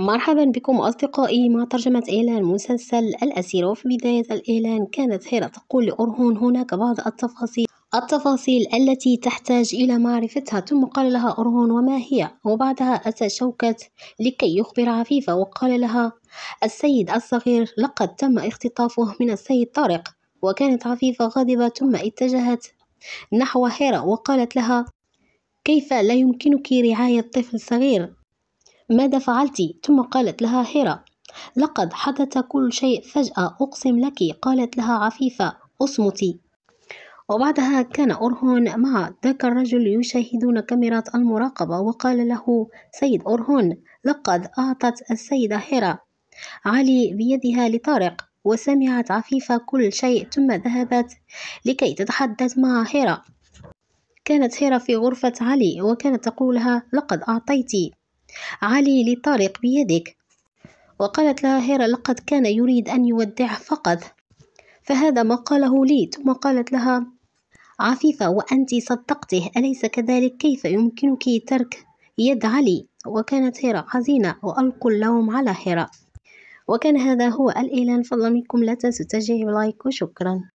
مرحبا بكم أصدقائي مع ترجمة إعلان مسلسل الأسيرة وفي بداية الإعلان كانت هيرة تقول لأرهون هناك بعض التفاصيل التفاصيل التي تحتاج إلى معرفتها ثم قال لها أرهون وما هي وبعدها أتى شوكت لكي يخبر عفيفة وقال لها السيد الصغير لقد تم اختطافه من السيد طارق وكانت عفيفة غاضبة ثم اتجهت نحو هيرة وقالت لها كيف لا يمكنك رعاية طفل صغير ماذا فعلت ثم قالت لها هيرا لقد حدث كل شيء فجأة أقسم لك قالت لها عفيفة اصمتي وبعدها كان أورهون مع ذاك الرجل يشاهدون كاميرات المراقبة وقال له سيد أورهون لقد أعطت السيدة هيرا علي بيدها لطارق وسمعت عفيفة كل شيء ثم ذهبت لكي تتحدث مع هيرا كانت هيرا في غرفة علي وكانت تقولها لقد أعطيتي علي لطارق بيدك وقالت لها هيرا لقد كان يريد أن يودع فقط فهذا ما قاله لي ثم قالت لها عفيفة وأنت صدقته أليس كذلك كيف يمكنك ترك يد علي وكانت هيرا حزينة وألقوا اللوم على هيرا وكان هذا هو الإعلان فضلا منكم لا تنسوا التشجيع لايك وشكرا